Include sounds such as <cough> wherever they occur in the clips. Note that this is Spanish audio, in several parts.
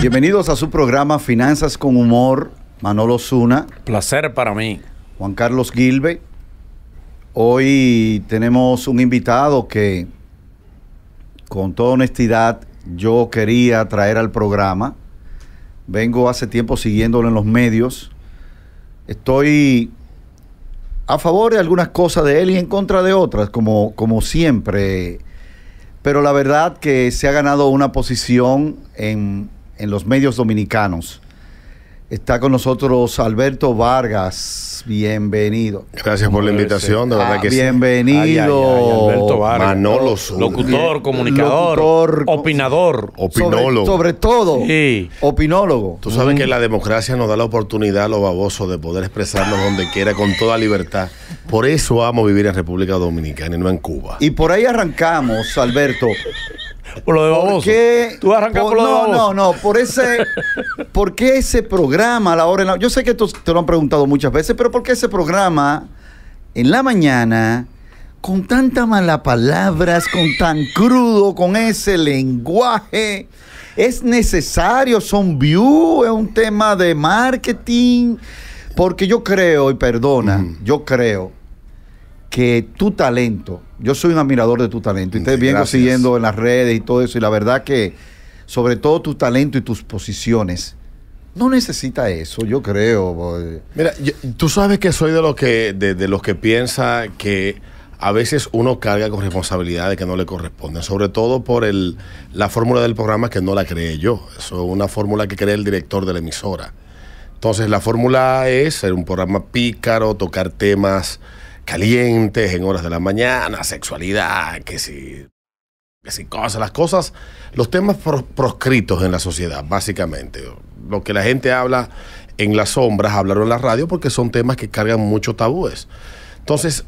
Bienvenidos a su programa Finanzas con Humor, Manolo Zuna. Placer para mí. Juan Carlos Gilbe. Hoy tenemos un invitado que, con toda honestidad, yo quería traer al programa. Vengo hace tiempo siguiéndolo en los medios. Estoy a favor de algunas cosas de él y en contra de otras, como, como siempre. Pero la verdad que se ha ganado una posición en, en los medios dominicanos Está con nosotros Alberto Vargas. Bienvenido. Gracias por la invitación, de verdad ah, que bienvenido. sí. Bienvenido. Alberto Vargas. Manolo Locutor, comunicador, opinador. Opinólogo. Sobre, todo, opinólogo. Tú sabes que la democracia nos da la oportunidad a los babosos de poder expresarnos donde quiera con toda libertad. Por eso amo vivir en República Dominicana y no en Cuba. Y por ahí arrancamos, Alberto por lo de Tú arrancas por, lo No, no, no. Por ese. <laughs> ¿Por qué ese programa a la hora Yo sé que te lo han preguntado muchas veces, pero ¿por qué ese programa en la mañana con tantas malas palabras, con tan crudo, con ese lenguaje? ¿Es necesario? ¿Son views? ¿Es un tema de marketing? Porque yo creo, y perdona, yo creo que tu talento, yo soy un admirador de tu talento, y te vengo siguiendo en las redes y todo eso, y la verdad que sobre todo tu talento y tus posiciones, no necesita eso, yo creo. Mira, tú sabes que soy de los que, de, los que piensa que a veces uno carga con responsabilidades que no le corresponden, sobre todo por el, la fórmula del programa que no la creé yo. es una fórmula que cree el director de la emisora. Entonces, la fórmula es ser un programa pícaro, tocar temas calientes, en horas de la mañana, sexualidad, que si, que si cosas, las cosas, los temas proscritos en la sociedad, básicamente. Lo que la gente habla en las sombras, hablaron en la radio, porque son temas que cargan muchos tabúes. Entonces,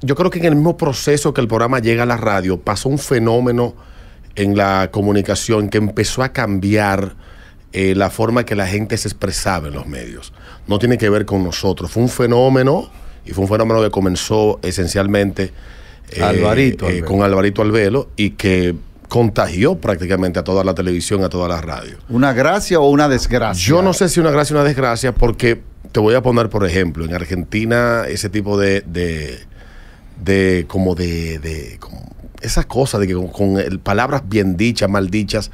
yo creo que en el mismo proceso que el programa llega a la radio, pasó un fenómeno en la comunicación que empezó a cambiar eh, la forma que la gente se expresaba en los medios. No tiene que ver con nosotros, fue un fenómeno y fue un fenómeno que comenzó esencialmente eh, eh, con Alvarito Alvelo y que contagió prácticamente a toda la televisión, a toda la radio. ¿Una gracia o una desgracia? Yo no sé si una gracia o una desgracia, porque te voy a poner, por ejemplo, en Argentina ese tipo de, de, como de, de esas cosas de que con, palabras bien dichas, mal dichas.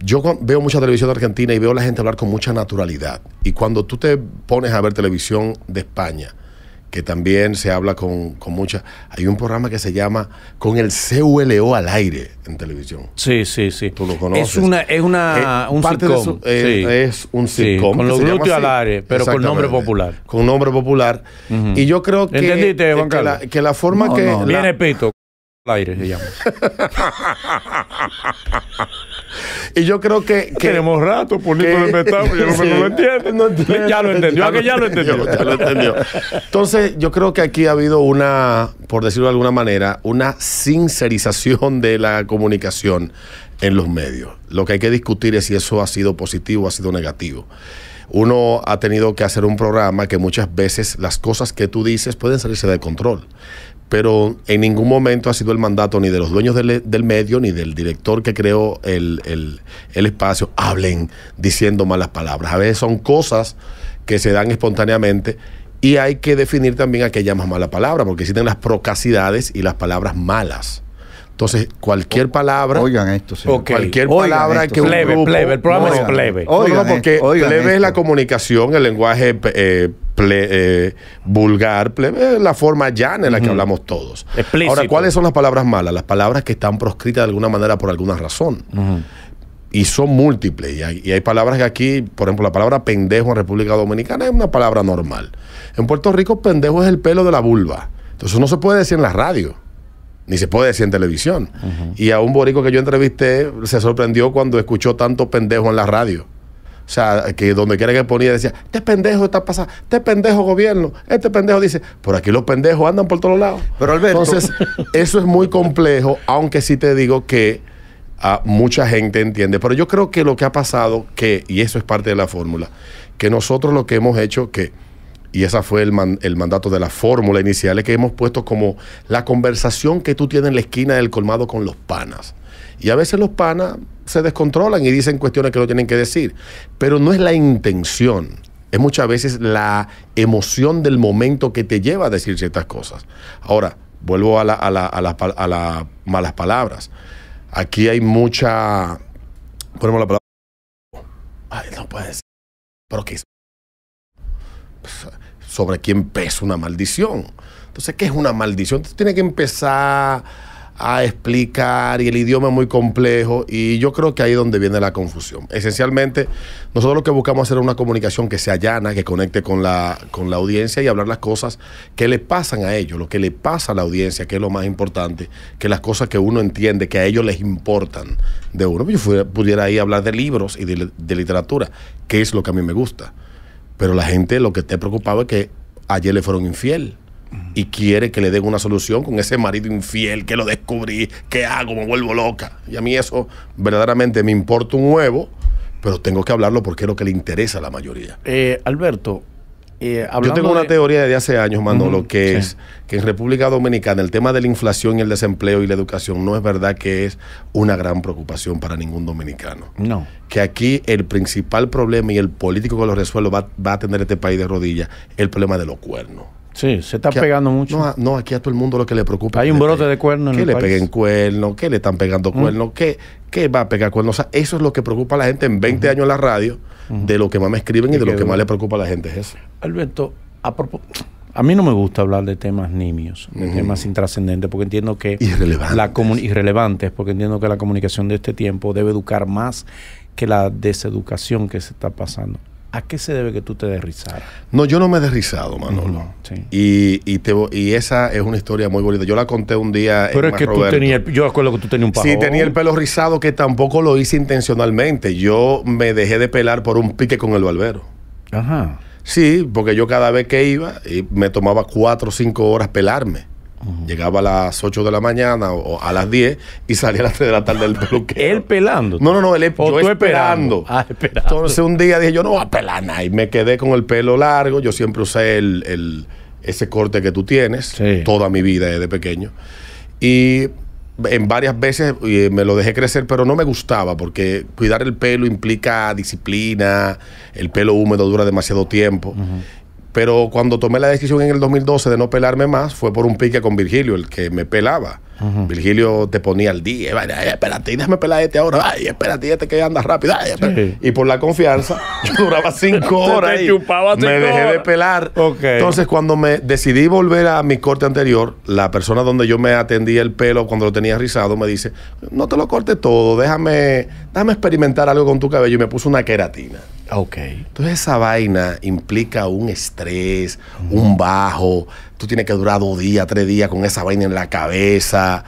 Yo veo mucha televisión de Argentina y veo a la gente hablar con mucha naturalidad. Y cuando tú te pones a ver televisión de España, que también se habla con, con mucha. Hay un programa que se llama Con el CULO al aire en televisión. Sí, sí, sí. Tú lo conoces. Es una, es una, eh, un sitcom. Eh, es un sitcom. con los glúteos al aire, pero con nombre popular. Con nombre popular. Y yo creo que. ¿Entendiste, Juan que, la, que la, forma que. Viene Pito. Al aire se llama. <laughs> Y yo creo que. queremos Tenemos rato, Polito no, <laughs> lo No ya lo entendió, ya, lo <laughs> lo entendió. Entonces, yo creo que aquí ha habido una, por decirlo de alguna manera, una sincerización de la comunicación en los medios. Lo que hay que discutir es si eso ha sido positivo o ha sido negativo uno ha tenido que hacer un programa que muchas veces las cosas que tú dices pueden salirse de control pero en ningún momento ha sido el mandato ni de los dueños del, medio ni del director que creó el, el espacio, hablen diciendo malas palabras. A veces son cosas que se dan espontáneamente y hay que definir también a qué llamas mala palabra, porque existen las procasidades y las palabras malas. Entonces, cualquier palabra. Oigan esto, señor. Cualquier palabra que un plebe, plebe, el programa es plebe. Oigan, porque plebe es la comunicación, el lenguaje eh, eh, vulgar, plebe es la forma ya en la que hablamos todos. Ahora, ¿cuáles son las palabras malas? Las palabras que están proscritas de alguna manera por alguna razón. Y son múltiples. Y hay, y hay, palabras que aquí, por ejemplo, la palabra pendejo en República Dominicana es una palabra normal. En Puerto Rico, pendejo es el pelo de la vulva. Entonces, no se puede decir en la radio ni se puede decir en televisión. Y a un borico que yo entrevisté se sorprendió cuando escuchó tanto pendejo en la radio. O sea, que donde quiera que ponía decía, este pendejo está pasando, este pendejo gobierno, este pendejo dice, por aquí los pendejos andan por todos lados. Entonces, <laughs> eso es muy complejo, aunque sí te digo que ah, mucha gente entiende. Pero yo creo que lo que ha pasado, que, y eso es parte de la fórmula, que nosotros lo que hemos hecho, que y ese fue el, mandato de la fórmula inicial, que hemos puesto como la conversación que tú tienes en la esquina del colmado con los panas. Y a veces los panas se descontrolan y dicen cuestiones que no tienen que decir, pero no es la intención es muchas veces la emoción del momento que te lleva a decir ciertas cosas. Ahora, vuelvo a, las malas palabras. Aquí hay mucha. Ponemos la palabra. Ay, no puede ser. Pero qué pues, sobre quién pesa una maldición. Entonces, ¿qué es una maldición? tiene que empezar a explicar y el idioma es muy complejo y yo creo que ahí es donde viene la confusión. Esencialmente, nosotros lo que buscamos hacer es una comunicación que sea llana, que conecte con la, con la audiencia y hablar las cosas que le pasan a ellos, lo que le pasa a la audiencia, que es lo más importante, que las cosas que uno entiende, que a ellos les importan de uno. Yo pudiera ahí hablar de libros y de, de literatura, que es lo que a mí me gusta pero la gente lo que está preocupado es que ayer le fueron infiel y quiere que le den una solución con ese marido infiel que lo descubrí, que hago? Me vuelvo loca. Y a mí eso verdaderamente me importa un huevo, pero tengo que hablarlo porque es lo que le interesa a la mayoría. Eh, Alberto, eh, Yo tengo una teoría de hace años, Manolo, que es que en República Dominicana el tema de la inflación y el desempleo y la educación no es verdad que es una gran preocupación para ningún dominicano. No. Que aquí el principal problema y el político que lo resuelve va, a tener este país de rodillas, el problema de los cuernos. Sí, se está pegando mucho. No, aquí a todo el mundo lo que le preocupa. Hay un brote de cuernos. en le país. peguen cuernos, que le están pegando mm. cuernos, que, va a pegar cuernos. eso es lo que preocupa a la gente en 20 años en la radio de lo que más me escriben y de lo que más le preocupa a la gente es eso. Alberto, a propósito. A mí no me gusta hablar de temas nimios, de temas intrascendentes, porque entiendo que irrelevantes. irrelevantes, porque entiendo que la comunicación de este tiempo debe educar más que la deseducación que se está pasando. ¿A qué se debe que tú te desrizaras? No, yo no me he desrizado, Manolo. y, y, esa es una historia muy bonita. Yo la conté un día. Pero es que tú tenías. Yo recuerdo que tú tenías un Sí, tenía el pelo rizado que tampoco lo hice intencionalmente. Yo me dejé de pelar por un pique con el barbero. Ajá. Sí, porque yo cada vez que iba me tomaba cuatro o cinco horas pelarme. Llegaba a las 8 de la mañana o a las 10 y salía a las 3 de la tarde del peluquero. ¿Él pelando? No, no, no, él, yo esperando. Ah, esperando. Entonces un día dije, yo no voy a pelar nada. Y me quedé con el pelo largo. Yo siempre usé el, ese corte que tú tienes toda mi vida desde pequeño. Y en varias veces eh, me lo dejé crecer, pero no me gustaba porque cuidar el pelo implica disciplina, el pelo húmedo dura demasiado tiempo. Pero cuando tomé la decisión en el 2012 de no pelarme más, fue por un pique con Virgilio, el que me pelaba. Virgilio te ponía al día, ay, espérate, déjame pelar este ahora, ay, espérate, este que anda rápido, y por la confianza, <laughs> yo duraba cinco <laughs> horas y me dejé de pelar. Entonces, cuando me decidí volver a mi corte anterior, la persona donde yo me atendía el pelo cuando lo tenía rizado me dice, no te lo cortes todo, déjame, experimentar algo con tu cabello y me puso una queratina. Ok. Entonces esa vaina implica un estrés, un bajo, tú tienes que durar dos días, tres días con esa vaina en la cabeza.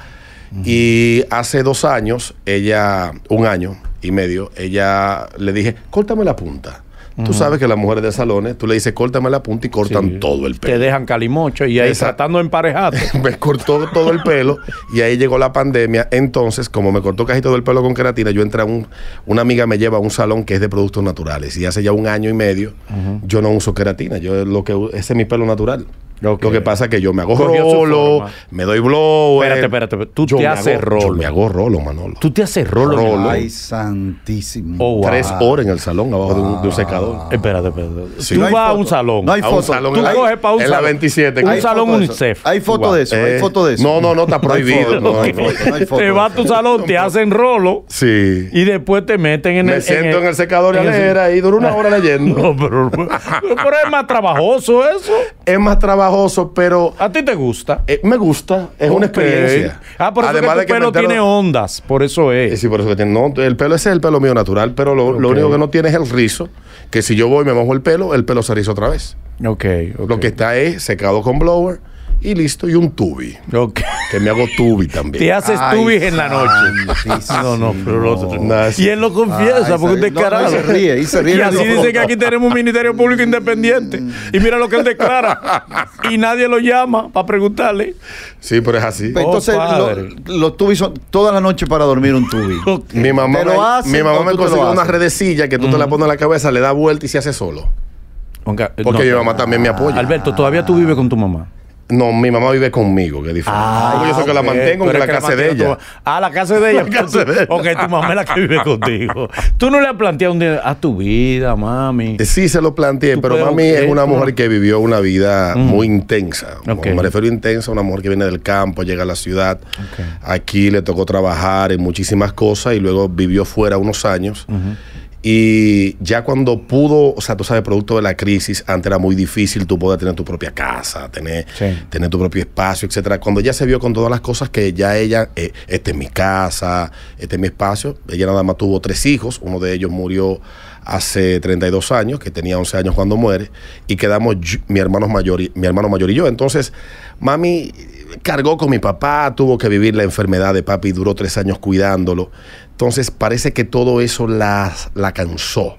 Y hace dos años, ella, un año y medio, ella le dije, córtame la punta. Tú sabes que las mujeres de salones, tú le dices, córtame la punta y cortan todo el pelo. Te dejan calimocho y ahí tratando de <laughs> me cortó todo el pelo y ahí llegó la pandemia. Entonces, como me cortó casi todo el pelo con queratina, yo entré a un. Una amiga me lleva a un salón que es de productos naturales y hace ya un año y medio yo no uso queratina. Yo lo que ese es mi pelo natural. Lo que pasa es que yo me hago rolo, me doy blow. Espérate, espérate, Tú te haces rolo. me hago rolo, Manolo. Tú te haces rolo. Ay, santísimo. Oh, Tres horas en el salón abajo de, un, secador. Espérate, espérate. Tú vas a un salón. No hay foto. A un salón, tú coges para un en es la 27. Un salón UNICEF. Hay foto de eso. hay eh. foto de eso. No, no, no, está prohibido. no, no hay <laughs> te vas a tu salón, te hacen rolo. Sí. Y después te meten en el. Me siento en el secador y a leer ahí. Dura una <laughs> hora leyendo. No, pero. Pero es más trabajoso eso. Es más trabajoso pero. ¿A ti te gusta? Eh, me gusta, es una experiencia. Ah, Además de que pelo tiene ondas, por eso es. Eh, sí, por eso que tiene. el pelo, ese es el pelo mío natural, pero lo, único que no tiene es el rizo, que si yo voy y me mojo el pelo, el pelo se riza otra vez. Lo que está es secado con blower y listo, y un tubi. Okay. Que me hago tubi <laughs> también. Te haces tubi en la noche. <laughs> No, no, pero y él lo confiesa, porque es descarado. y así dice que aquí tenemos un Ministerio Público Independiente. Y mira lo que él declara. y nadie lo llama para preguntarle. Sí, pero es así. Pues oh, entonces, los tubis son toda la noche para dormir un tubi. <laughs> Mi mamá, me, mi mamá me consiguió una redecilla que tú te la pones en la cabeza, le da vuelta y se hace solo. Porque, porque mi mamá también me apoya. Alberto, ¿todavía tú vives con tu mamá? No, mi mamá vive conmigo, que ah, yo soy que la mantengo en la, casa de ella. Ah, la casa <laughs> de ella. Ok, tu mamá es la que vive contigo. Tú no le has planteado un día a tu vida, mami. Eh, sí, se lo planteé, pero mami es una mujer que vivió una vida muy intensa. Me refiero a intensa, una mujer que viene del campo, llega a la ciudad. Aquí le tocó trabajar en muchísimas cosas y luego vivió fuera unos años. Y ya cuando pudo, o sea, tú sabes, producto de la crisis, antes era muy difícil tú poder tener tu propia casa, tener, tener tu propio espacio, etcétera. Cuando ella se vio con todas las cosas que ya ella, eh, este es mi casa, este es mi espacio, ella nada más tuvo tres hijos, uno de ellos murió hace 32 años, que tenía 11 años cuando muere, y quedamos mi, hermano mayor y, mi hermano mayor y yo. Entonces, mami cargó con mi papá, tuvo que vivir la enfermedad de papi, y duró tres años cuidándolo. Entonces parece que todo eso la, la cansó.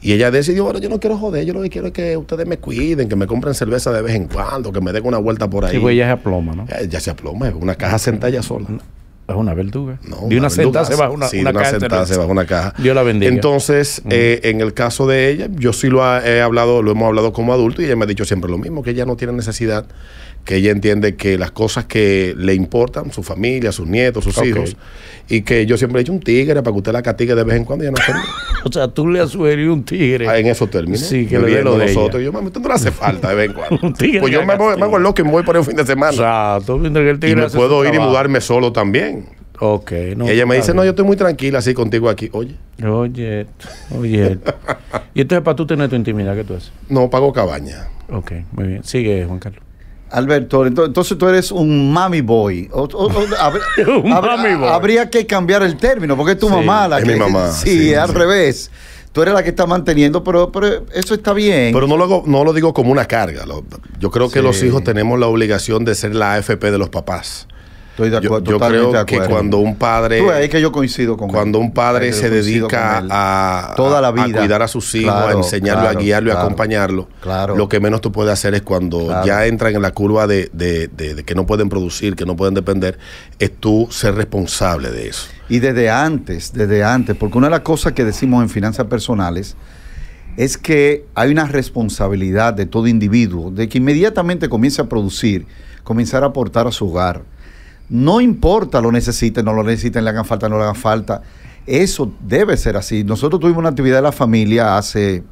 Y ella decidió, bueno, yo no quiero joder, yo lo que quiero es que ustedes me cuiden, que me compren cerveza de vez en cuando, que me den una vuelta por ahí. Sí, pues ella se aploma, ¿no? Eh, ya se aploma, es una caja sentada sola. Es una verduga. No, una de una, sentada se baja una, sí, caja. sentada una caja. la bendiga. Entonces, eh, en el caso de ella, yo sí lo he hablado, lo hemos hablado como adulto y ella me ha dicho siempre lo mismo, que ella no tiene necesidad que ella entiende que las cosas que le importan, su familia, sus nietos, sus hijos, y que yo siempre he hecho un tigre para que usted la castigue de vez en cuando. Y no <laughs> o sea, tú le has sugerido un tigre. Ah, en esos términos. Sí, que le lo de nosotros. Ella. Yo, mami, no le hace falta de vez en <laughs> cuando. pues yo me, voy, me hago loco y me voy por un fin de semana. O sea, tú que el tigre. Y me puedo ir y mudarme solo también. Ok. No, y ella me dice, no, yo estoy muy tranquila así contigo aquí. Oye. Oye, oye. <laughs> y entonces, para tú tener tu intimidad, ¿qué tú haces? No, pago cabaña. Ok, muy bien. Sigue, Juan Carlos. Alberto, entonces tú eres un <laughs> mami boy. Habría que cambiar el término, porque es tu mamá la que. mamá. <laughs> Sí, al revés. Tú eres la que está manteniendo, pero, eso está bien. Pero no lo, no lo digo como una carga. Yo creo que los hijos tenemos la obligación de ser la AFP de los papás. Yo, creo que cuando un padre. que yo coincido con Cuando un padre se dedica a, Toda la vida. a cuidar a sus hijos, a enseñarlo, a guiarlo, y a acompañarlo, lo que menos tú puedes hacer es cuando ya entran en la curva de, que no pueden producir, que no pueden depender, es tú ser responsable de eso. Y desde antes, desde antes, porque una de las cosas que decimos en finanzas personales es que hay una responsabilidad de todo individuo de que inmediatamente comience a producir, comenzar a aportar a su hogar no importa, lo necesiten, no lo necesiten, le hagan falta, no le hagan falta. Eso debe ser así. Nosotros tuvimos una actividad de la familia hace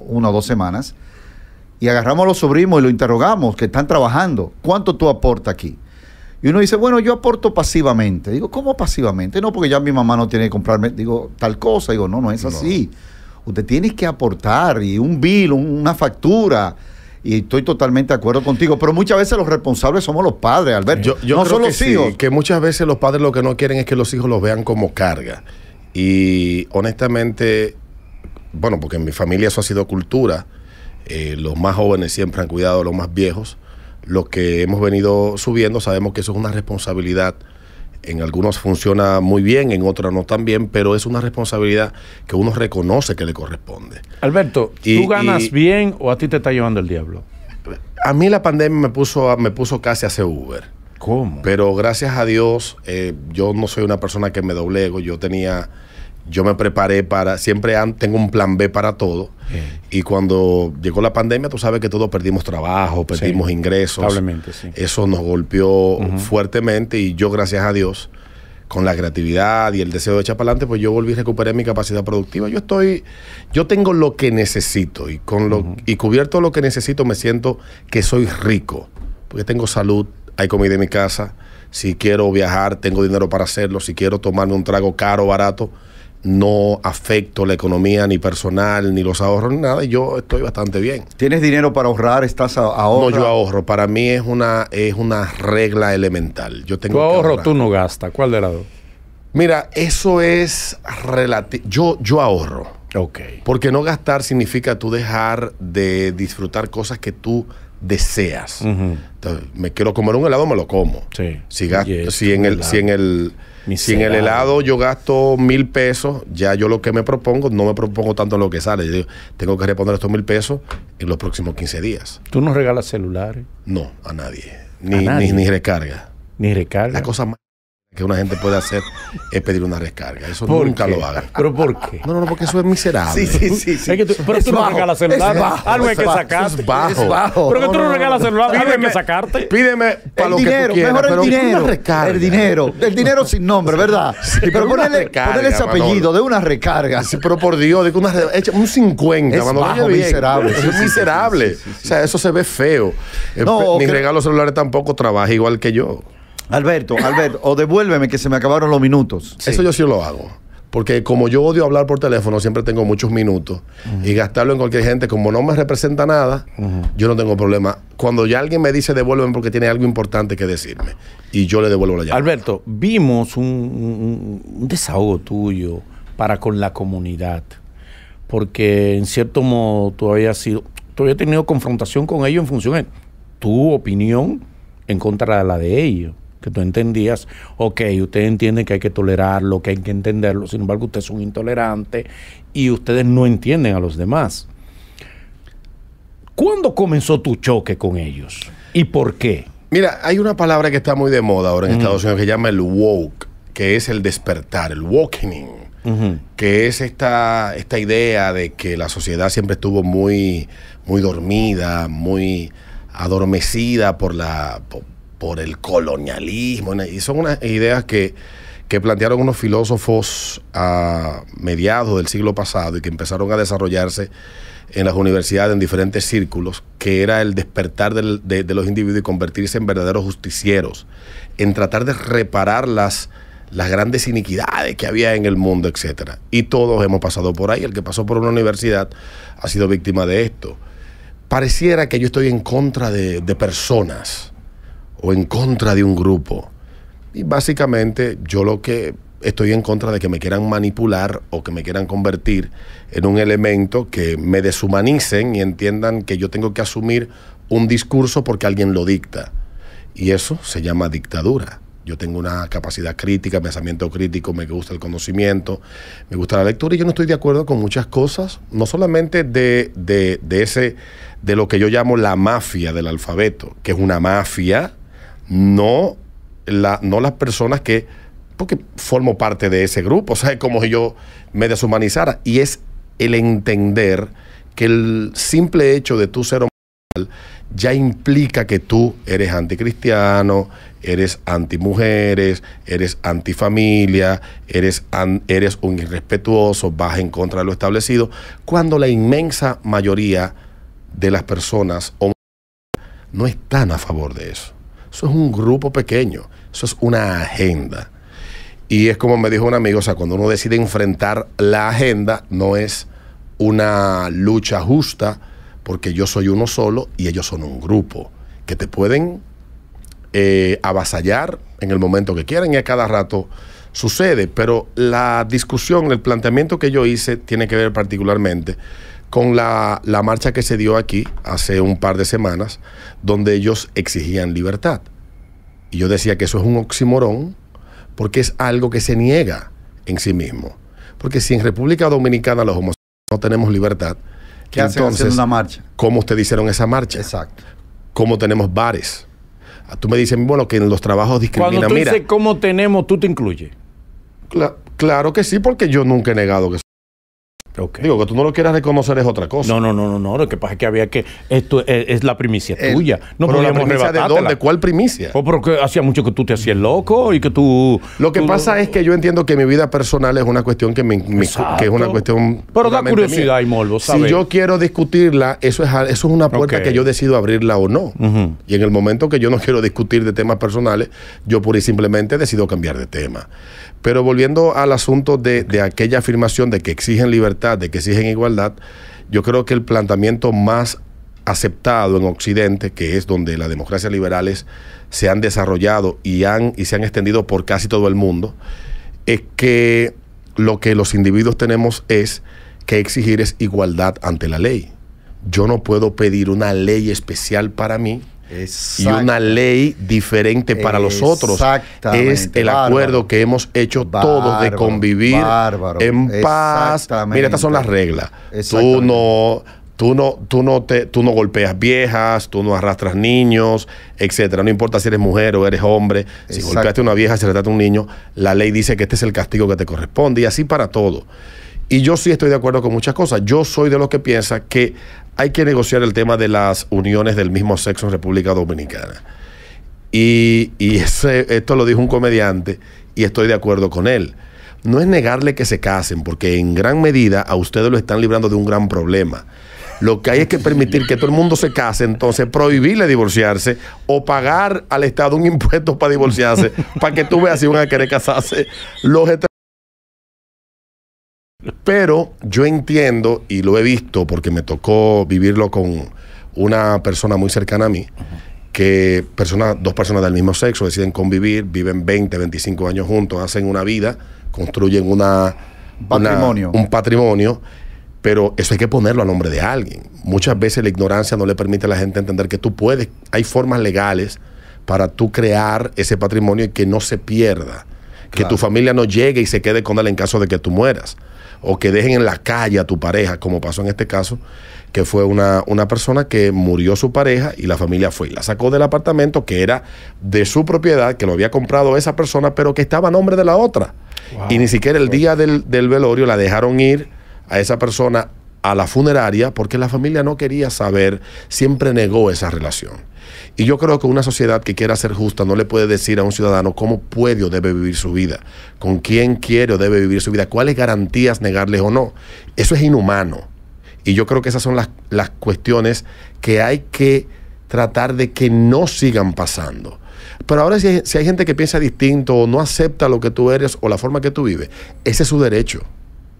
una o dos semanas y agarramos a los sobrinos y lo interrogamos, que están trabajando. ¿Cuánto tú aportas aquí? Y uno dice, bueno, yo aporto pasivamente. Digo, ¿cómo pasivamente? No, porque ya mi mamá no tiene que comprarme, digo, tal cosa. Digo, no, no es así. Usted tiene que aportar y un bill, una factura y estoy totalmente de acuerdo contigo, pero muchas veces los responsables somos los padres, Alberto. Yo, no son que los hijos. que muchas veces los padres lo que no quieren es que los hijos los vean como carga. Y honestamente, bueno, porque en mi familia eso ha sido cultura. Eh, los más jóvenes siempre han cuidado a los más viejos. Los que hemos venido subiendo sabemos que eso es una responsabilidad en algunos funciona muy bien, en otros no tan bien, pero es una responsabilidad que uno reconoce que le corresponde. Alberto, ¿tú ganas bien o a ti te está llevando el diablo? A mí la pandemia me puso, me puso casi a hacer Uber. ¿Cómo? Pero gracias a Dios, eh, yo no soy una persona que me doblego, yo tenía yo me preparé para, siempre tengo un plan B para todo. Y cuando llegó la pandemia, tú sabes que todos perdimos trabajo, perdimos ingresos. Sí. Eso nos golpeó fuertemente y yo, gracias a Dios, con la creatividad y el deseo de echar para adelante, pues yo volví a recuperar mi capacidad productiva. Yo estoy, yo tengo lo que necesito y con lo y cubierto lo que necesito me siento que soy rico, porque tengo salud, hay comida en mi casa, si quiero viajar tengo dinero para hacerlo, si quiero tomarme un trago caro, o barato, no afecto la economía ni personal, ni los ahorros, ni nada, y yo estoy bastante bien. ¿Tienes dinero para ahorrar? ¿Estás ahorrando? No, yo ahorro. Para mí es una, es una regla elemental. Yo tengo ahorro, tú no gastas. ¿Cuál de las dos? Mira, eso es relativo. Yo, yo ahorro. Ok. Porque no gastar significa tú dejar de disfrutar cosas que tú deseas. Entonces, me quiero comer un helado, me lo como. Sí. Si, gasto, si, en el, si en el si en el helado yo gasto mil pesos, ya yo lo que me propongo, no me propongo tanto lo que sale. Yo digo, tengo que reponer estos mil pesos en los próximos 15 días. ¿Tú no regalas celulares? No, a nadie. Ni, Ni, recarga. Ni recarga. La cosa que una gente puede hacer es pedir una recarga. Eso nunca lo haga ¿Pero por qué? No, no, no, porque eso es miserable. Sí, sí, sí. sí. pero tú no regalas celular. Es bajo, algo hay que sacarte. Es bajo. Pero que tú no, regalas celular, pídeme, sacarte. Pídeme para lo que tú quieras, mejor el dinero. Una El dinero. El dinero sin nombre, ¿verdad? <laughs> Sí, pero, pero ponele, ese apellido de una recarga. pero por Dios, de que una, un 50. Es bajo, miserable. Es miserable. O sea, eso se ve feo. ni regalos celulares tampoco trabaja igual que yo. Alberto, Alberto, o devuélveme que se me acabaron los minutos. Eso yo sí lo hago. Porque como yo odio hablar por teléfono, siempre tengo muchos minutos. Y gastarlo en cualquier gente, como no me representa nada, yo no tengo problema. Cuando ya alguien me dice devuélveme porque tiene algo importante que decirme. Y yo le devuelvo la llamada. Alberto, vimos un, desahogo tuyo para con la comunidad. Porque en cierto modo tú habías sido, tú tenido confrontación con ellos en función de tu opinión en contra de la de ellos que tú entendías, ok, usted entiende que hay que tolerarlo, que hay que entenderlo, sin embargo usted es un intolerante y ustedes no entienden a los demás. ¿Cuándo comenzó tu choque con ellos? ¿Y por qué? Mira, hay una palabra que está muy de moda ahora en mm. Estados Unidos que se llama el woke, que es el despertar, el walking, que es esta, esta idea de que la sociedad siempre estuvo muy, muy dormida, muy adormecida por la, por el colonialismo. Y son unas ideas que, que plantearon unos filósofos a mediados del siglo pasado y que empezaron a desarrollarse en las universidades, en diferentes círculos, que era el despertar de, los individuos y convertirse en verdaderos justicieros, en tratar de reparar las, las grandes iniquidades que había en el mundo, etcétera... Y todos hemos pasado por ahí. El que pasó por una universidad ha sido víctima de esto. Pareciera que yo estoy en contra de personas o en contra de un grupo. Y básicamente yo lo que estoy en contra de que me quieran manipular o que me quieran convertir en un elemento que me deshumanicen y entiendan que yo tengo que asumir un discurso porque alguien lo dicta. Y eso se llama dictadura. Yo tengo una capacidad crítica, pensamiento crítico, me gusta el conocimiento, me gusta la lectura y yo no estoy de acuerdo con muchas cosas, no solamente de, de, de ese, de lo que yo llamo la mafia del alfabeto, que es una mafia no, la, no las personas que, porque formo parte de ese grupo, o sea, como si yo me deshumanizara. Y es el entender que el simple hecho de tú ser homosexual ya implica que tú eres anticristiano, eres antimujeres, eres antifamilia, eres, eres un irrespetuoso, vas en contra de lo establecido, cuando la inmensa mayoría de las personas no están a favor de eso. Eso es un grupo pequeño, eso es una agenda. Y es como me dijo un amigo, o sea, cuando uno decide enfrentar la agenda, no es una lucha justa, porque yo soy uno solo y ellos son un grupo, que te pueden eh, avasallar en el momento que quieran y a cada rato sucede. Pero la discusión, el planteamiento que yo hice tiene que ver particularmente con la, la, marcha que se dio aquí hace un par de semanas, donde ellos exigían libertad. Y yo decía que eso es un oximorón porque es algo que se niega en sí mismo. Porque si en República Dominicana los homosexuales no tenemos libertad, ¿qué entonces, en una marcha? ¿Cómo ustedes hicieron esa marcha? Exacto. ¿Cómo tenemos bares? Ah, tú me dices, bueno, que en los trabajos discrimina tú cómo tenemos, tú te incluyes. claro que sí, porque yo nunca he negado que Digo, que tú no lo quieras reconocer es otra cosa. No, no, no, no, no. Lo que pasa es que había que. Esto es, la primicia tuya. No pero la primicia de dónde, ¿cuál primicia? Oh, o porque hacía mucho que tú te hacías loco y que tú. Lo que pasa es que yo entiendo que mi vida personal es una cuestión que me, que es una cuestión. Pero da curiosidad y morbo, Si yo quiero discutirla, eso es, eso es una puerta que yo decido abrirla o no. Y en el momento que yo no quiero discutir de temas personales, yo pura y simplemente decido cambiar de tema. Pero volviendo al asunto de aquella afirmación de que exigen libertad de que exigen igualdad, yo creo que el planteamiento más aceptado en Occidente, que es donde las democracias liberales se han desarrollado y, han, y se han extendido por casi todo el mundo, es que lo que los individuos tenemos es que exigir es igualdad ante la ley. Yo no puedo pedir una ley especial para mí y una ley diferente para los otros. Es el acuerdo que hemos hecho todos de convivir en paz. Mira, estas son las reglas. Tú no tú no, tú no te, tú no golpeas viejas, tú no arrastras niños, etcétera. No importa si eres mujer o eres hombre, si golpeaste a una vieja, si trataste a un niño, la ley dice que este es el castigo que te corresponde, y así para todo. Y yo sí estoy de acuerdo con muchas cosas. Yo soy de los que piensa que hay que negociar el tema de las uniones del mismo sexo en República Dominicana. Y, ese, esto lo dijo un comediante y estoy de acuerdo con él. No es negarle que se casen, porque en gran medida a ustedes lo están librando de un gran problema. Lo que hay es que permitir que todo el mundo se case, entonces prohibirle divorciarse o pagar al Estado un impuesto para divorciarse, para que tú veas si van a querer casarse los pero yo entiendo y lo he visto porque me tocó vivirlo con una persona muy cercana a mí, que dos personas del mismo sexo deciden convivir, viven 20, 25 años juntos, hacen una vida, construyen una, patrimonio. un patrimonio, pero eso hay que ponerlo a nombre de alguien. Muchas veces la ignorancia no le permite a la gente entender que tú puedes, hay formas legales para tú crear ese patrimonio y que no se pierda, que tu familia no llegue y se quede con él en caso de que tú mueras o que dejen en la calle a tu pareja, como pasó en este caso, que fue una, persona que murió su pareja y la familia fue y la sacó del apartamento que era de su propiedad, que lo había comprado esa persona, pero que estaba a nombre de la otra. Y ni siquiera el día del, del velorio la dejaron ir a esa persona a la funeraria porque la familia no quería saber, siempre negó esa relación. Y yo creo que una sociedad que quiera ser justa no le puede decir a un ciudadano cómo puede o debe vivir su vida, con quién quiere o debe vivir su vida, cuáles garantías negarles o no. Eso es inhumano. Y yo creo que esas son las, cuestiones que hay que tratar de que no sigan pasando. Pero ahora si si hay gente que piensa distinto o no acepta lo que tú eres o la forma que tú vives, ese es su derecho.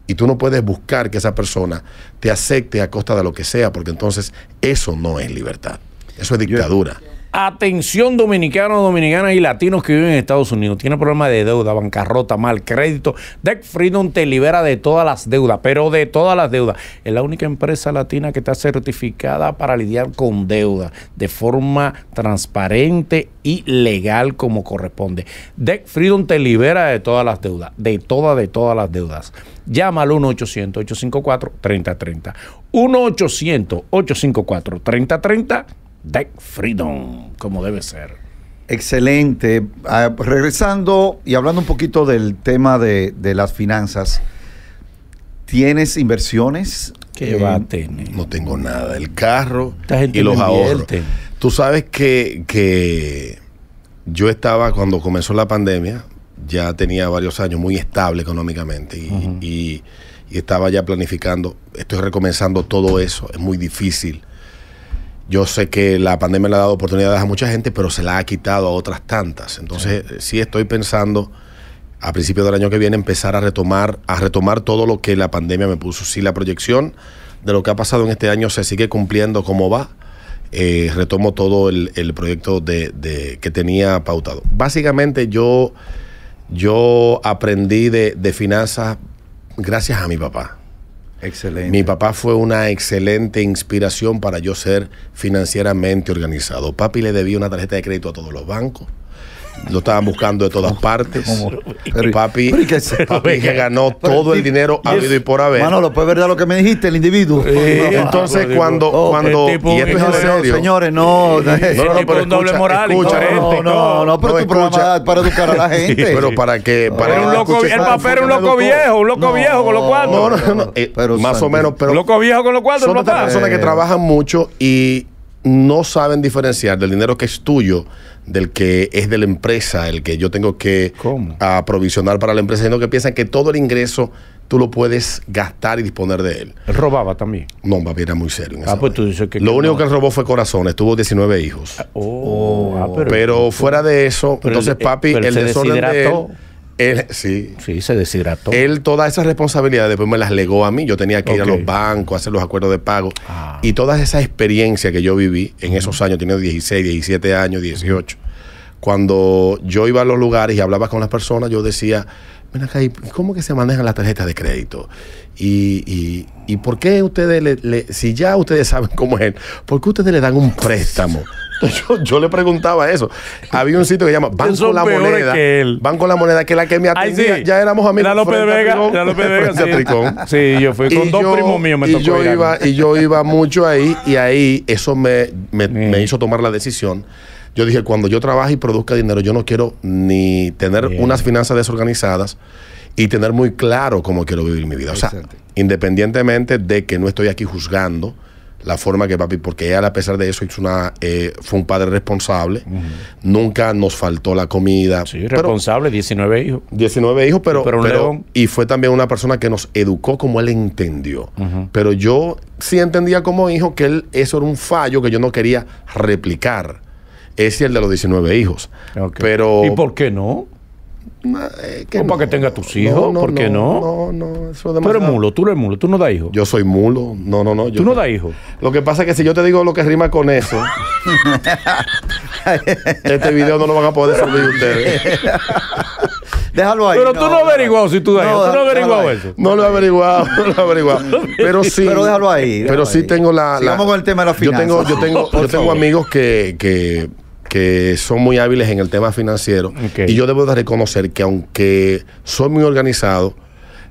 Y tú no puedes buscar que esa persona te acepte a costa de lo que sea, porque entonces eso no es libertad. Eso es dictadura. Atención dominicanos, dominicanas y latinos que viven en Estados Unidos. Tiene problemas de deuda, bancarrota, mal crédito. Deck Freedom te libera de todas las deudas, pero de todas las deudas. Es la única empresa latina que está certificada para lidiar con deuda de forma transparente y legal como corresponde. Deck Freedom te libera de todas las deudas, de todas, de todas las deudas. Llama al 1-800-854-3030. 1-800-854-3030 Deck Freedom, como debe ser. Excelente. Ah, regresando y hablando un poquito del tema de, las finanzas, ¿tienes inversiones? ¿Qué va a tener? No tengo nada. El carro y los ahorros. Tú sabes que, que yo estaba, cuando comenzó la pandemia, ya tenía varios años muy estable económicamente y, estaba ya planificando. Estoy recomenzando todo eso. Es muy difícil yo sé que la pandemia le ha dado oportunidades a mucha gente, pero se la ha quitado a otras tantas. Entonces, sí, eh, estoy pensando a principios del año que viene empezar a retomar, a retomar todo lo que la pandemia me puso. Si la proyección de lo que ha pasado en este año se sigue cumpliendo como va, eh, retomo todo el, proyecto de, que tenía pautado. Básicamente yo, yo aprendí de, de finanzas gracias a mi papá. Mi papá fue una excelente inspiración para yo ser financieramente organizado. Papi le debía una tarjeta de crédito a todos los bancos. Lo estaban buscando de todas partes. <laughs> Pero, papi, pero papi que ganó todo el dinero habido y por haber. Manolo, pues verdad lo que me dijiste, el individuo. Entonces, cuando, cuando. y esto es en serio. Señores, no. No, no, no pero escucha, escucha, no, no, no, pero tu programa para educar a la <laughs> gente. pero para que. Para un loco, el papel era un loco viejo, un loco viejo con lo cual. No, no, no. Eh, más o menos, pero. Loco viejo con lo cual, Son personas que eh. trabajan mucho y no saben diferenciar del dinero que es tuyo del que es de la empresa, el que yo tengo que aprovisionar para la empresa, sino que piensan que todo el ingreso tú lo puedes gastar y disponer de él. robaba también? No, papi, era muy serio. Ah, pues tú dices que... Lo único que robó fue corazones, tuvo 19 hijos. Ah, oh, ah, pero, fuera de eso, entonces eh, papi, el, desorden de él, sí. Sí, se deshidrató. Él todas esas responsabilidades después me las legó a mí. Yo tenía que ir a los bancos, hacer los acuerdos de pago. Ah. Y toda esa experiencia que yo viví en esos años, teniendo 16, 17 años, 18. Cuando yo iba a los lugares y hablaba con las personas, yo decía, mira acá, ¿cómo que se manejan las tarjetas de crédito? Y, y, y por qué ustedes, le, si ya ustedes saben cómo es, ¿por qué ustedes le dan un préstamo? <laughs> Yo, le preguntaba eso. Había un sitio que se llama Banco La Moneda. Banco La Moneda, que es la que me atendía. Ya éramos amigos. La López Vega. la López Vega. Sí. sí, yo fui con dos primos míos. y, yo iba, y yo iba mucho ahí y ahí eso me, hizo tomar la decisión. Yo dije, cuando yo trabaje y produzca dinero, yo no quiero ni tener unas finanzas desorganizadas y tener muy claro cómo quiero vivir mi vida. O sea, independientemente de que no estoy aquí juzgando, la forma que papi, porque él a pesar de eso eh, fue un padre responsable, nunca nos faltó la comida. Sí, responsable, 19 hijos. 19 hijos, pero, pero, y fue también una persona que nos educó como él entendió. Pero yo sí entendía como hijo que él, eso era un fallo que yo no quería replicar. Ese es el de los 19 hijos. Pero, ¿Y por qué no? Eh, o para que tenga tus hijos, ¿por qué no? No, no, eso es demasiado. Tú eres mulo, tú eres mulo, tú no das hijos. Yo soy mulo, no, no, no. tú no das hijos. Lo que pasa es que si yo te digo lo que rima con eso, <laughs> este video no lo van a poder subir ustedes. Déjalo ahí. Pero tú no, has averiguado si tú da hijos. Tú no eso. No lo he averiguado, no lo he averiguado. <laughs> pero sí. Pero déjalo ahí. pero sí tengo la. Vamos con el tema de la finanzas. Yo tengo, yo tengo, <laughs> amigos que, que que son muy hábiles en el tema financiero. Y yo debo de reconocer que aunque soy muy organizado,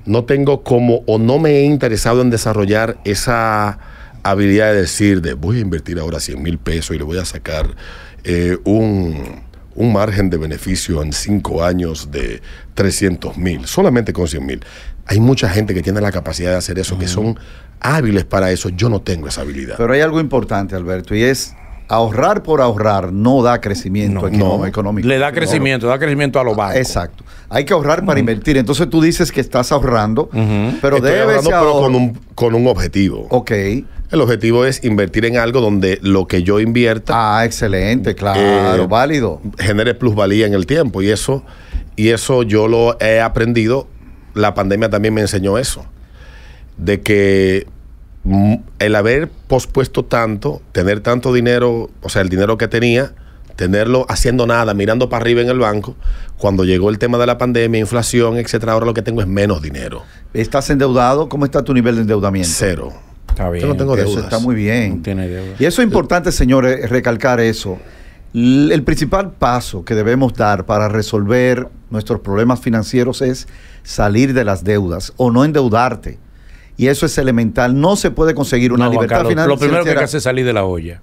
no tengo como o no me he interesado en desarrollar esa habilidad de decir, de voy a invertir ahora 100 mil pesos y le voy a sacar eh, un, margen de beneficio en cinco años de 300 mil, solamente con 100 mil. Hay mucha gente que tiene la capacidad de hacer eso, que son hábiles para eso. Yo no tengo esa habilidad. Pero hay algo importante, Alberto, y es ahorrar por ahorrar no da crecimiento económico, Le da crecimiento, da crecimiento a lo bajo. Exacto. Hay que ahorrar para invertir. Entonces tú dices que estás ahorrando, pero Estoy debes ahorrar. pero con un, con un objetivo. Ok. El objetivo es invertir en algo donde lo que yo invierta. Ah, excelente, claro, eh, válido. Genere plusvalía en el tiempo y eso, y eso yo lo he aprendido. La pandemia también me enseñó eso, de que el haber pospuesto tanto, tener tanto dinero, o sea, el dinero que tenía, tenerlo haciendo nada, mirando para arriba en el banco, cuando llegó el tema de la pandemia, inflación, etcétera, ahora lo que tengo es menos dinero. ¿Estás endeudado? ¿Cómo está tu nivel de endeudamiento? Cero. Está bien. Yo no tengo deudas. Eso está muy bien. Y eso es importante, señores, recalcar eso. El principal paso que debemos dar para resolver nuestros problemas financieros es salir de las deudas o no endeudarte y eso es elemental. No se puede conseguir una libertad financiera. Lo primero que hay que hacer es salir de la olla.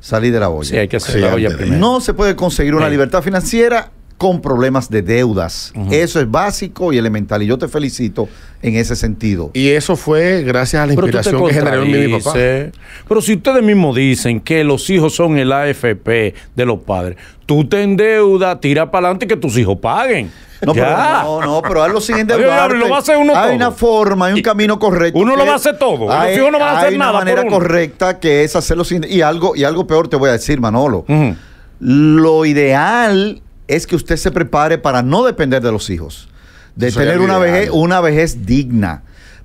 Salir de la olla. Sí, hay que salir de la olla primero. No se puede conseguir una libertad financiera con problemas de deudas. Eso es básico y elemental. Y yo te felicito en ese sentido. Y eso fue gracias a la inspiración que generó mi papá. Pero si ustedes mismos dicen que los hijos son el AFP de los padres, tú te endeudas, tira para adelante y que tus hijos paguen. No, no, no, pero hazlo <laughs> Lo hay una forma, hay un camino correcto. Uno lo va a hacer todo. Hay, hijos no van a hacer nada. una manera correcta que es hacer los... Y algo, y algo peor te voy a decir, Manolo. Lo ideal es que usted se prepare para no depender de los hijos, de tener una vejez, una digna.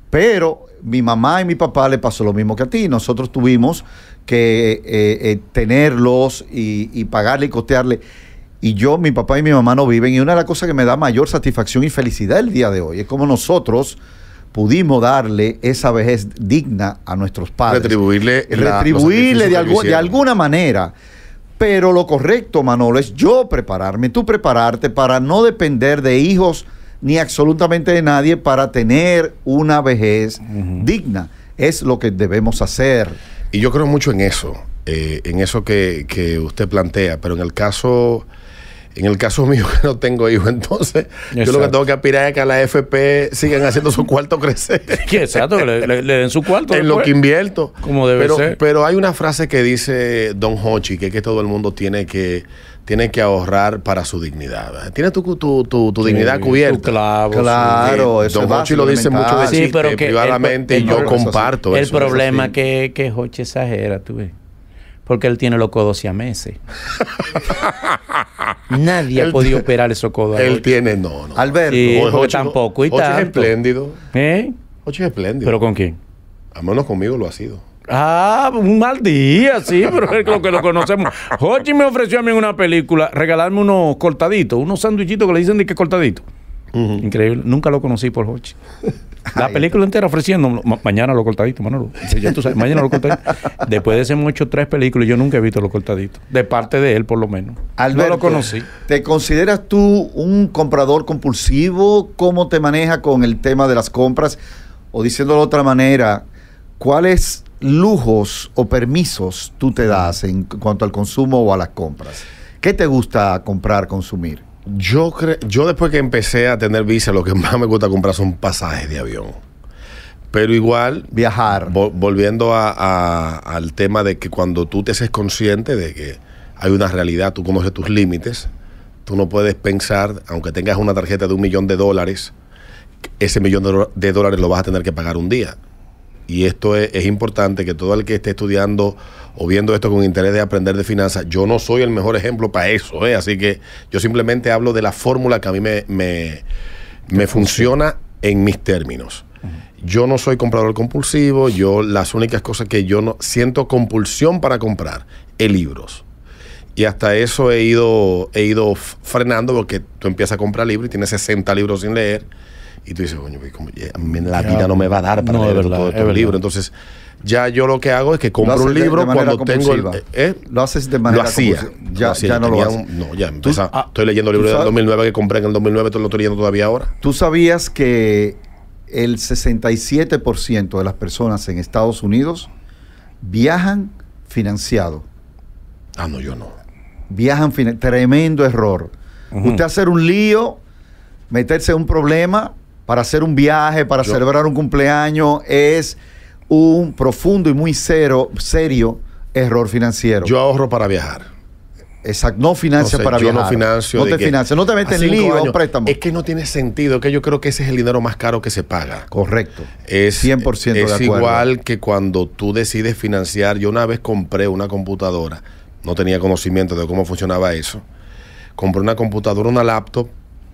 Pero mi mamá y mi papá le pasó lo mismo que a ti. Nosotros tuvimos que eh, eh, tenerlos y, pagarle y costearle. Y yo, mi papá y mi mamá no viven. Y una de las cosas que me da mayor satisfacción y felicidad el día de hoy es como nosotros pudimos darle esa vejez digna a nuestros padres. Retribuirle. Retribuirle de alguna manera pero lo correcto, Manolo, es yo prepararme, tú prepararte para no depender de hijos ni absolutamente de nadie para tener una vejez digna. Es lo que debemos hacer. Y yo creo mucho en eso, eh, en eso que, que usted plantea, pero en el caso en el caso mío, <laughs> que no tengo hijos, entonces yo lo que tengo que aspirar es que a la FP sigan haciendo su cuarto <laughs> crecer. exacto, que le, den su cuarto. en lo que invierto. Como debe pero, ser. Pero hay una frase que dice Don Hochi, que es que todo el mundo tiene que tiene que ahorrar para su dignidad. Tiene tu, tu, tu, dignidad cubierta. claro, eso Don Hochi lo dice mucho de sí, pero que privadamente y yo comparto El problema es que, que Hochi exagera, tú ves porque él tiene los codos meses. <laughs> Nadie ha podido operar esos codos. Él tiene, no, no. Alberto, sí, tampoco. Y es espléndido. ¿Eh? es espléndido. ¿Pero con quién? A menos conmigo lo ha sido. Ah, un mal día, sí, pero es lo que lo conocemos. Hochi me ofreció a mí en una película regalarme unos cortaditos, unos sandwichitos que le dicen de que cortadito. Increíble. Nunca lo conocí por Hochi. La película entera ofreciendo. Mañana lo cortadito, Manolo. mañana lo cortadito. <laughs> Después de ese hemos hecho tres películas y yo nunca he visto lo cortadito. De parte de él, por lo menos. Alberto, no lo conocí. ¿Te consideras tú un comprador compulsivo? ¿Cómo te maneja con el tema de las compras? O diciéndolo de otra manera, ¿cuáles lujos o permisos tú te das en cuanto al consumo o a las compras? ¿Qué te gusta comprar, consumir? Yo, cre yo después que empecé a tener visa, lo que más me gusta comprar son pasajes de avión. Pero igual... Viajar. volviendo a, al tema de que cuando tú te haces consciente de que hay una realidad, tú conoces tus límites, tú no puedes pensar, aunque tengas una tarjeta de un millón de dólares, ese millón de dólares lo vas a tener que pagar un día y esto es, importante que todo el que esté estudiando o viendo esto con interés de aprender de finanzas, yo no soy el mejor ejemplo para eso, ¿eh? así que yo simplemente hablo de la fórmula que a mí me, me, funciona en mis términos. Yo no soy comprador compulsivo, yo las únicas cosas que yo no siento compulsión para comprar es libros. Y hasta eso he ido, he ido frenando porque tú empiezas a comprar libros y tienes 60 libros sin leer y tú dices, coño, pues, la vida no me va a dar para leer verdad, todo este libro. Entonces, ya yo lo que hago es que compro un libro cuando tengo el, ¿eh? Lo haces de manera lo hacía, ya, ya, no lo hago no, ya estoy leyendo el libro del 2009 que compré en el 2009, lo estoy leyendo todavía ahora. ¿Tú sabías que el 67% de las personas en Estados Unidos viajan financiado? Ah, no, yo no. Viajan financiado. Tremendo error. Usted hacer un lío, meterse en un problema para hacer un viaje, para celebrar un cumpleaños, es un profundo y muy cero, serio error financiero. Yo ahorro para viajar. Exacto, no financia para viajar. No, financio no te financia, no te metes en lío, préstamo. Es que no tiene sentido, que yo creo que ese es el dinero más caro que se paga. Correcto. Es 100% es igual que cuando tú decides financiar, yo una vez compré una computadora, no tenía conocimiento de cómo funcionaba eso. Compré una computadora, una laptop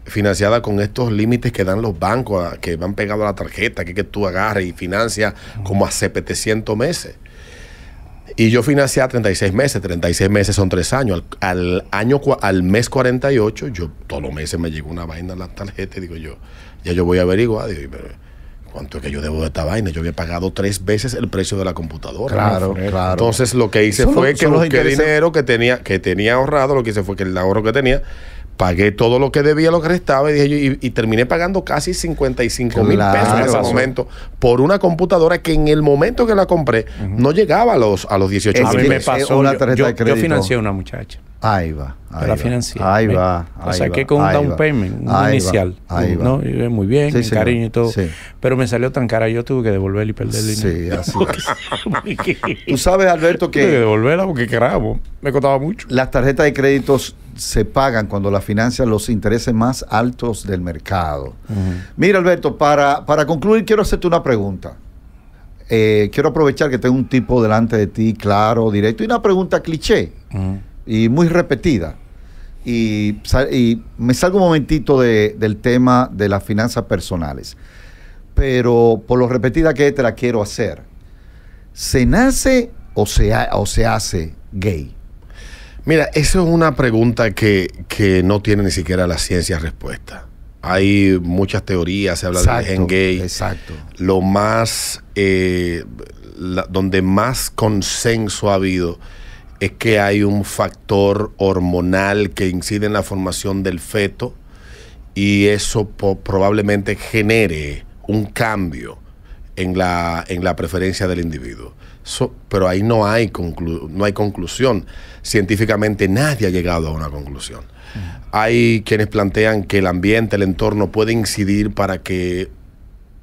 financiada con estos límites que dan los bancos, que van pegado a la tarjeta, que, que tú agarres y financias como a 700 meses. Y yo financié a 36 meses, 36 meses son 3 años. Al, año, al mes 48, yo todos los meses me llegó una vaina en la tarjeta y digo yo, ya yo voy a averiguar. ¿Cuánto es que yo debo de esta vaina? Yo había pagado tres veces el precio de la computadora. Entonces lo que hice fue que el dinero que tenía, que tenía ahorrado, lo que hice fue que el ahorro que tenía pagué todo lo que debía, lo que restaba, y, y, terminé pagando casi 55 mil pesos en ese momento por una computadora que en el momento que la compré no llegaba a los, a los 18 mil. yo financié una muchacha. Ahí va. Ahí la va, financiera. Ahí va. o sea, que con un down payment, un inicial. Va, ahí ¿no? Va. Muy bien, sí, cariño y todo. Pero me salió tan cara, yo tuve que devolverla y perder Sí, así <laughs> <laughs> Tú sabes, Alberto, que. Tuve que devolverla porque grabo, me costaba mucho. Las tarjetas de créditos se pagan cuando la financia los intereses más altos del mercado. Mira, Alberto, para, para concluir, quiero hacerte una pregunta. Eh, quiero aprovechar que tengo un tipo delante de ti, claro, directo, y una pregunta cliché y muy repetida. Y, me salgo un momentito de, del tema de las finanzas personales, pero por lo repetida que te la quiero hacer. ¿Se nace o se, o se hace gay? Mira, esa es una pregunta que, no tiene ni siquiera la ciencia respuesta. Hay muchas teorías, se habla de de gen gay. Exacto. Lo más, eh, donde más consenso ha habido es que hay un factor hormonal que incide en la formación del feto y eso probablemente genere un cambio en la, en la preferencia del individuo. pero ahí no hay, no hay conclusión. Científicamente nadie ha llegado a una conclusión. Mm. Hay quienes plantean que el ambiente, el entorno puede incidir para que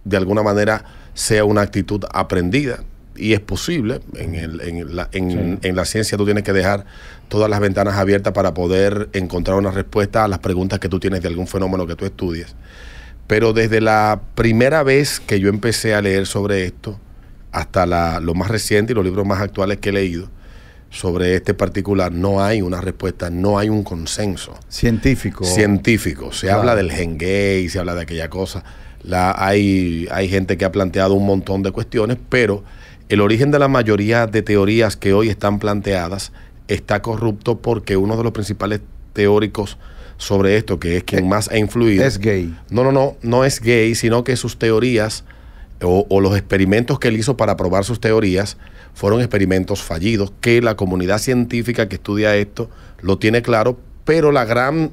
de alguna manera sea una actitud aprendida y es posible. En, la, ciencia tú tienes que dejar todas las ventanas abiertas para poder encontrar una respuesta a las preguntas que tú tienes de algún fenómeno que tú estudies. Pero desde la primera vez que yo empecé a leer sobre esto, hasta lo más reciente y los libros más actuales que he leído sobre este particular, no hay una respuesta, no hay un consenso. Científico. Científico. Se habla del gen gay, se habla de aquella cosa. La, hay, hay gente que ha planteado un montón de cuestiones, pero el origen de la mayoría de teorías que hoy están planteadas está corrupto porque uno de los principales teóricos sobre esto, que es quien eh, más ha influido. Es gay. No, no, no, no es gay, sino que sus teorías o, los experimentos que él hizo para probar sus teorías fueron experimentos fallidos, que la comunidad científica que estudia esto lo tiene claro, pero la gran,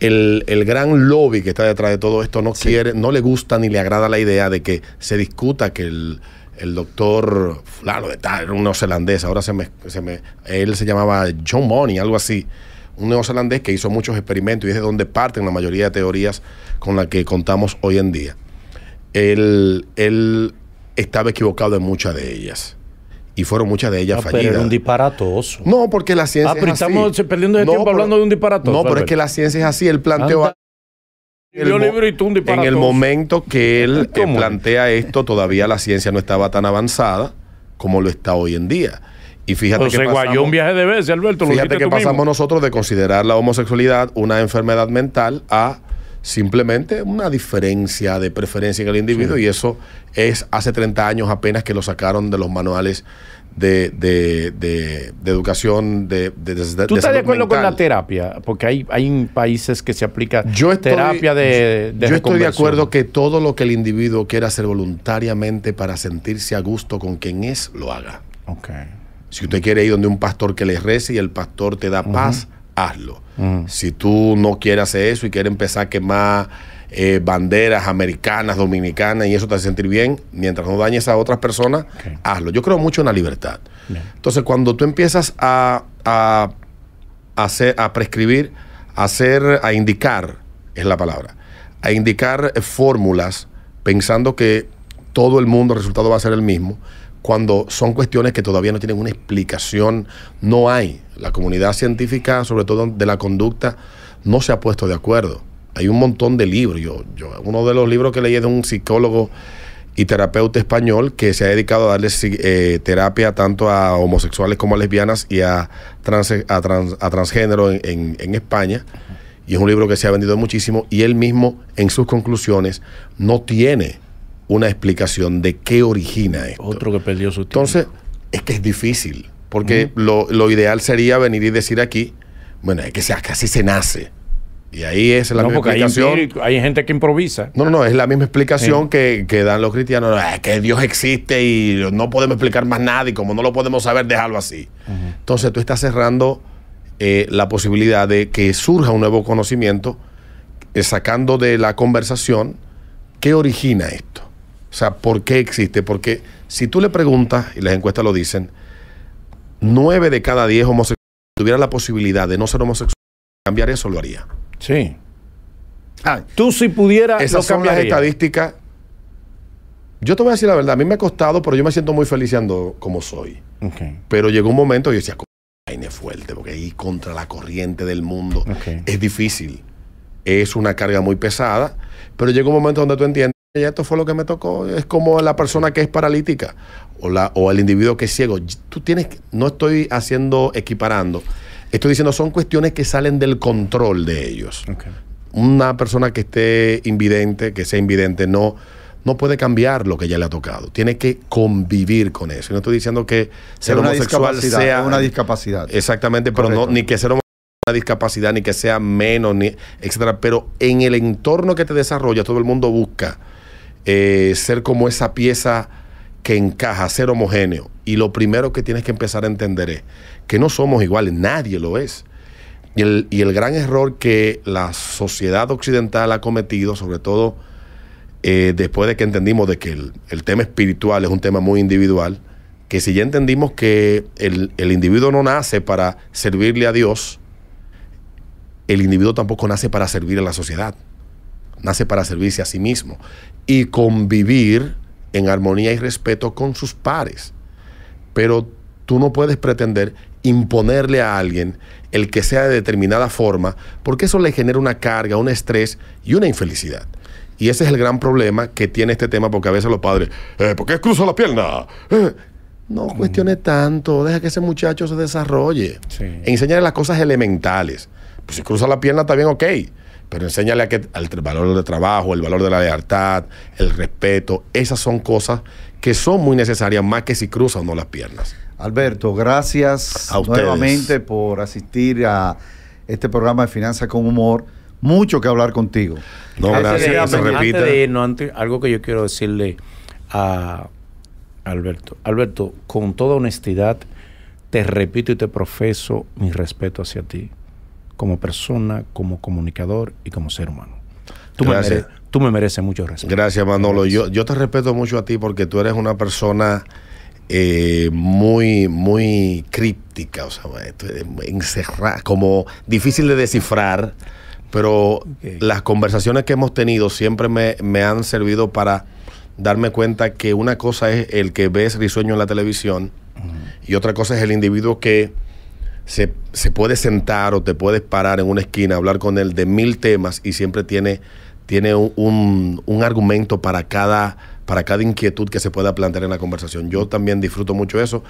el, el gran lobby que está detrás de todo esto no quiere, no le gusta ni le agrada la idea de que se discuta que el el doctor claro, de tal, era un neozelandés, ahora se me, él se llamaba John Money, algo así, un neozelandés que hizo muchos experimentos y es de donde parten la mayoría de teorías con las que contamos hoy en día. Él, él estaba equivocado en muchas de ellas. Y fueron muchas de ellas ah, fallidas. Pero era un disparatoso. No, porque la ciencia ah, pero estamos perdiendo el tiempo hablando de un disparatoso. No, pero es que la ciencia es así. Él planteó en el momento que <laughs> él plantea esto, todavía la ciencia no estaba tan avanzada como lo está hoy en día. Y fíjate que pasamos, viaje de Alberto. que pasamos nosotros de considerar la homosexualidad una enfermedad mental a simplemente una diferencia de preferencia en el individuo y eso es hace 30 años apenas que lo sacaron de los manuales de, de, de, de educación de, de, ¿Tú estás de acuerdo con la terapia? Porque hay, hay países que se aplica terapia de, Yo estoy de acuerdo que todo lo que el individuo quiera hacer voluntariamente para sentirse a gusto con quien es, lo haga. Okay. Si usted quiere ir donde un pastor que le rece y el pastor te da paz, hazlo. Si tú no quieres hacer eso y quieres empezar a quemar eh, banderas americanas, dominicanas, y eso te hace sentir bien, mientras no dañes a otras personas, hazlo. Yo creo mucho en la libertad. Entonces, cuando tú empiezas a, hacer, a prescribir, hacer, a indicar, es la palabra, a indicar eh, fórmulas pensando que todo el mundo, el resultado va a ser el mismo, cuando son cuestiones que todavía no tienen una explicación, no hay. La comunidad científica, sobre todo de la conducta, no se ha puesto de acuerdo hay un montón de libros. Yo, yo, uno de los libros que leí es de un psicólogo y terapeuta español que se ha dedicado a darle eh, terapia tanto a homosexuales como a lesbianas y a, trans, a, transgénero en, España. Y es un libro que se ha vendido muchísimo y él mismo en sus conclusiones no tiene una explicación de qué origina esto. Otro que perdió su tiempo. Entonces, es que es difícil, porque lo, ideal sería venir y decir aquí, bueno, es que, sea, que así se nace y ahí es la misma explicación. Hay, gente que improvisa. No, no, no, es la misma explicación que, dan los cristianos. Es ah, que Dios existe y no podemos explicar más nada y como no lo podemos saber, déjalo así. Entonces tú estás cerrando eh, la posibilidad de que surja un nuevo conocimiento eh, sacando de la conversación qué origina esto. O sea, ¿por qué existe? Porque si tú le preguntas, y las encuestas lo dicen, nueve de cada diez homosexuales tuvieran la posibilidad de no ser homosexual cambiar eso, lo haría. Sí. Tú si pudieras... Esas son las estadísticas. Yo te voy a decir la verdad, a mí me ha costado, pero yo me siento muy feliz siendo como soy. Pero llegó un momento y decía, vaina fuerte, porque ir contra la corriente del mundo es difícil. Es una carga muy pesada, pero llegó un momento donde tú entiendes, Y esto fue lo que me tocó, es como la persona que es paralítica o, la, o el individuo que es ciego. Tú tienes, no estoy haciendo, equiparando, Estoy diciendo, son cuestiones que salen del control de ellos. Una persona que esté invidente, que sea invidente, no, no puede cambiar lo que ya le ha tocado. Tiene que convivir con eso. no estoy diciendo que ser homosexual sea una discapacidad. Exactamente, pero no, ni que ser homosexual una discapacidad, ni que sea menos, ni, etcétera. Pero en el entorno que te desarrolla, todo el mundo busca eh, ser como esa pieza que encaja, ser homogéneo. Y lo primero que tienes que empezar a entender es que no somos iguales, nadie lo es. Y el, gran error que la sociedad occidental ha cometido, sobre todo eh, después de que entendimos de que el, tema espiritual es un tema muy individual, que si ya entendimos que el, el individuo no nace para servirle a Dios, el individuo tampoco nace para servir a la sociedad, nace para servirse a sí mismo y convivir en armonía y respeto con sus pares pero tú no puedes pretender imponerle a alguien el que sea de determinada forma, porque eso le genera una carga, un estrés y una infelicidad. Y ese es el gran problema que tiene este tema, porque a veces los padres, eh, ¿por qué cruza la pierna? Eh, no cuestione tanto, deja que ese muchacho se desarrolle. Sí. Enseñale las cosas elementales. Pues si cruza la pierna está bien, ok, pero enséñale que, al valor del trabajo, el valor de la lealtad, el respeto, esas son cosas que son muy necesarias más que si cruza o no las piernas. Alberto, gracias nuevamente por asistir a este programa de Finanzas con Humor. Mucho que hablar contigo. No, gracias. no Antes, algo que yo quiero decirle a Alberto. Alberto, con toda honestidad, te repito y te profeso mi respeto hacia ti como persona, como comunicador y como ser humano. Tú, me, tú me mereces mucho respeto. Gracias, Manolo. Yo, yo te respeto mucho a ti porque tú eres una persona eh, muy, muy críptica, o sea, encerrada, como difícil de descifrar, pero las conversaciones que hemos tenido siempre me, han servido para darme cuenta que una cosa es el que ves risueño en la televisión y otra cosa es el individuo que se, se, puede sentar o te puedes parar en una esquina, hablar con él de mil temas y siempre tiene tiene un, argumento para cada, para cada inquietud que se pueda plantear en la conversación. Yo también disfruto mucho eso.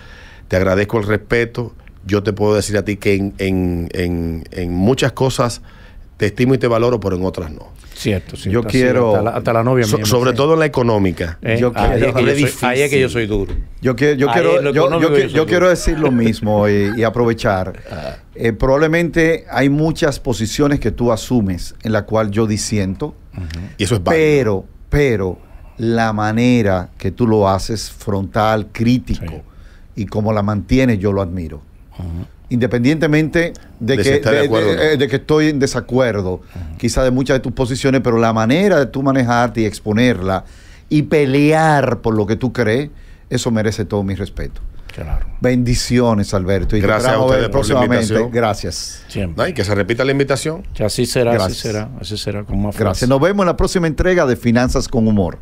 Te agradezco el respeto. Yo te puedo decir a ti que en, muchas cosas te estimo y te valoro, pero en otras no. Cierto, Yo quiero. Hasta la, novia. sobre todo en la económica. Eh, yo ahí, es que yo soy, duro. Yo, quiero, yo, quiero, decir lo mismo y, aprovechar. <laughs> Ah. Eh, probablemente hay muchas posiciones que tú asumes en la cual yo disiento eso Pero, pero la manera que tú lo haces frontal, crítico, y como la mantienes, yo lo admiro. Independientemente de, que, eh, de, que estoy en desacuerdo, quizá de muchas de tus posiciones, pero la manera de tú manejarte y exponerla y pelear por lo que tú crees, eso merece todo mi respeto. Bendiciones, Alberto. Y Gracias a ustedes por la invitación. Gracias. y que se repita la invitación. así será, así será, así será. Gracias. Nos vemos en la próxima entrega de Finanzas con Humor.